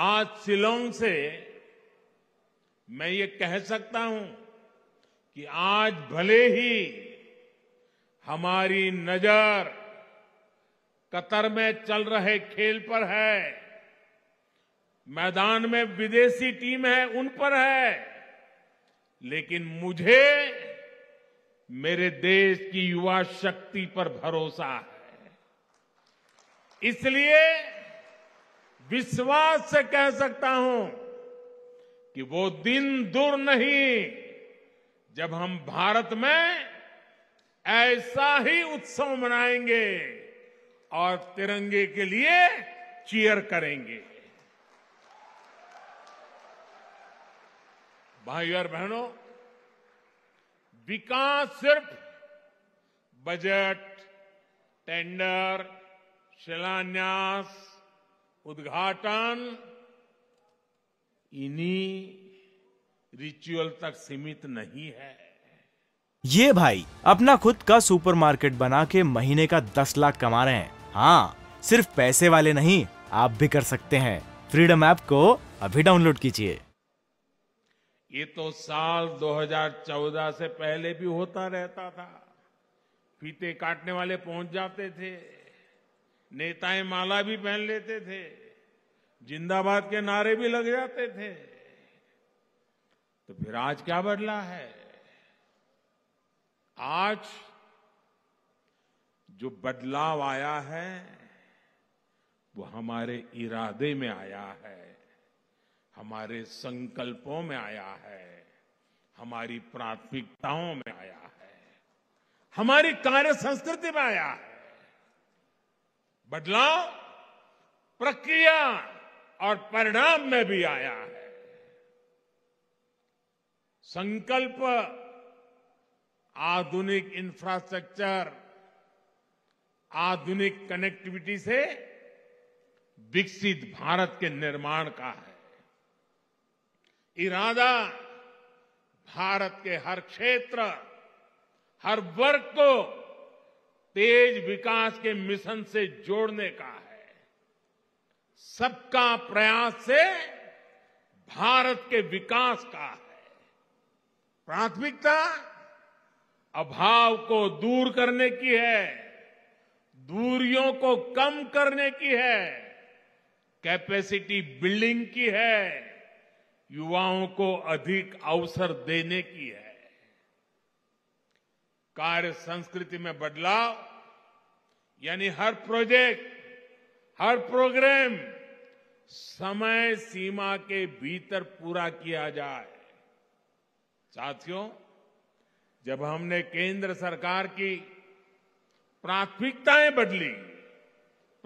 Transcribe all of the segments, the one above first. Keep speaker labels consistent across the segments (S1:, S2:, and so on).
S1: आज शिलोंग से मैं ये कह सकता हूं कि आज भले ही हमारी नजर कतर में चल रहे खेल पर है मैदान में विदेशी टीम है उन पर है लेकिन मुझे मेरे देश की युवा शक्ति पर भरोसा है इसलिए विश्वास से कह सकता हूं कि वो दिन दूर नहीं जब हम भारत में ऐसा ही उत्सव मनाएंगे और तिरंगे के लिए चीयर करेंगे भाइयों और बहनों विकास सिर्फ बजट टेंडर शिलान्यास उद्घाटन इन्हीं रिचुअल तक सीमित नहीं है ये भाई अपना खुद का सुपरमार्केट बना के महीने का दस लाख कमा रहे हैं हाँ सिर्फ पैसे वाले नहीं आप भी कर सकते हैं फ्रीडम ऐप को अभी डाउनलोड कीजिए ये तो साल 2014 से पहले भी होता रहता था फीते काटने वाले पहुंच जाते थे नेताएं माला भी पहन लेते थे जिंदाबाद के नारे भी लग जाते थे तो फिर आज क्या बदला है आज जो बदलाव आया है वो हमारे इरादे में आया है हमारे संकल्पों में आया है हमारी प्राथमिकताओं में आया है हमारी कार्य संस्कृति में आया है बदलाव प्रक्रिया और परिणाम में भी आया है संकल्प आधुनिक इंफ्रास्ट्रक्चर आधुनिक कनेक्टिविटी से विकसित भारत के निर्माण का है इरादा भारत के हर क्षेत्र हर वर्ग को तेज विकास के मिशन से जोड़ने का है सबका प्रयास से भारत के विकास का है प्राथमिकता अभाव को दूर करने की है दूरियों को कम करने की है कैपेसिटी बिल्डिंग की है युवाओं को अधिक अवसर देने की है कार्य संस्कृति में बदलाव यानी हर प्रोजेक्ट हर प्रोग्राम समय सीमा के भीतर पूरा किया जाए साथियों जब हमने केंद्र सरकार की प्राथमिकताएं बदली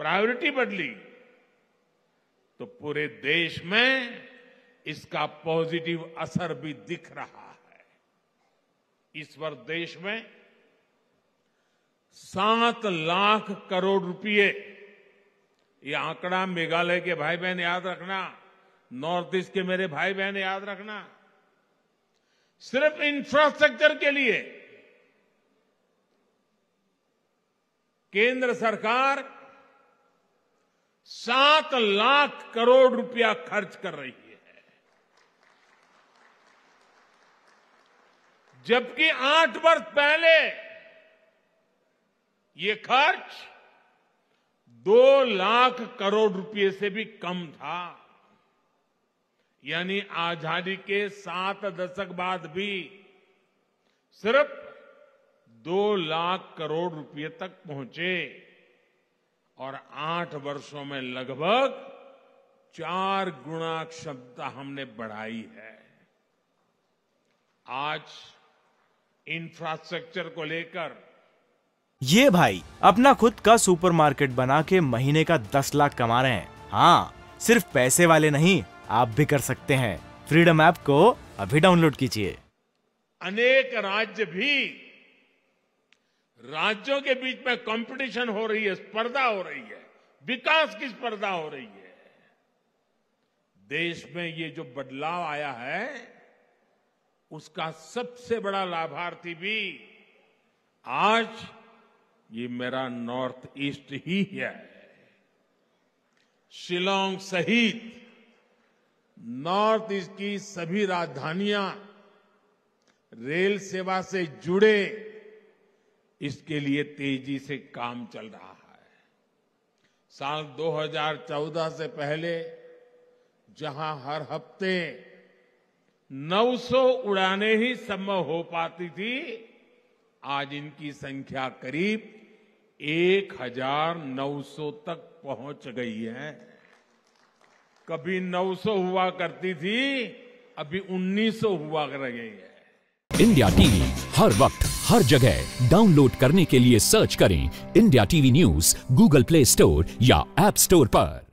S1: प्रायोरिटी बदली तो पूरे देश में इसका पॉजिटिव असर भी दिख रहा है इस वर्ष देश में सात लाख करोड़ रुपए ये आंकड़ा मेघालय के भाई बहन याद रखना नॉर्थ ईस्ट के मेरे भाई बहन याद रखना सिर्फ इंफ्रास्ट्रक्चर के लिए केंद्र सरकार सात लाख करोड़ रुपया खर्च कर रही है जबकि आठ वर्ष पहले ये खर्च दो लाख करोड़ रुपए से भी कम था यानी आजादी के सात दशक बाद भी सिर्फ दो लाख करोड़ रुपए तक पहुंचे और आठ वर्षों में लगभग चार गुणा क्षमता हमने बढ़ाई है आज इंफ्रास्ट्रक्चर को लेकर ये भाई अपना खुद का सुपरमार्केट बना के महीने का दस लाख कमा रहे हैं हाँ सिर्फ पैसे वाले नहीं आप भी कर सकते हैं फ्रीडम ऐप को अभी डाउनलोड कीजिए अनेक राज्य भी राज्यों के बीच में कंपटीशन हो रही है स्पर्धा हो रही है विकास की स्पर्धा हो रही है देश में ये जो बदलाव आया है उसका सबसे बड़ा लाभार्थी भी आज ये मेरा नॉर्थ ईस्ट ही है शिलोंग सहित नॉर्थ ईस्ट की सभी राजधानियां रेल सेवा से जुड़े इसके लिए तेजी से काम चल रहा है साल 2014 से पहले जहां हर हफ्ते 900 उड़ानें ही संभव हो पाती थी आज इनकी संख्या करीब 1900 तक पहुंच गई है कभी 900 हुआ करती थी अभी 1900 हुआ कर गई है इंडिया टीवी हर वक्त हर जगह डाउनलोड करने के लिए सर्च करें India TV news Google Play Store या एप स्टोर पर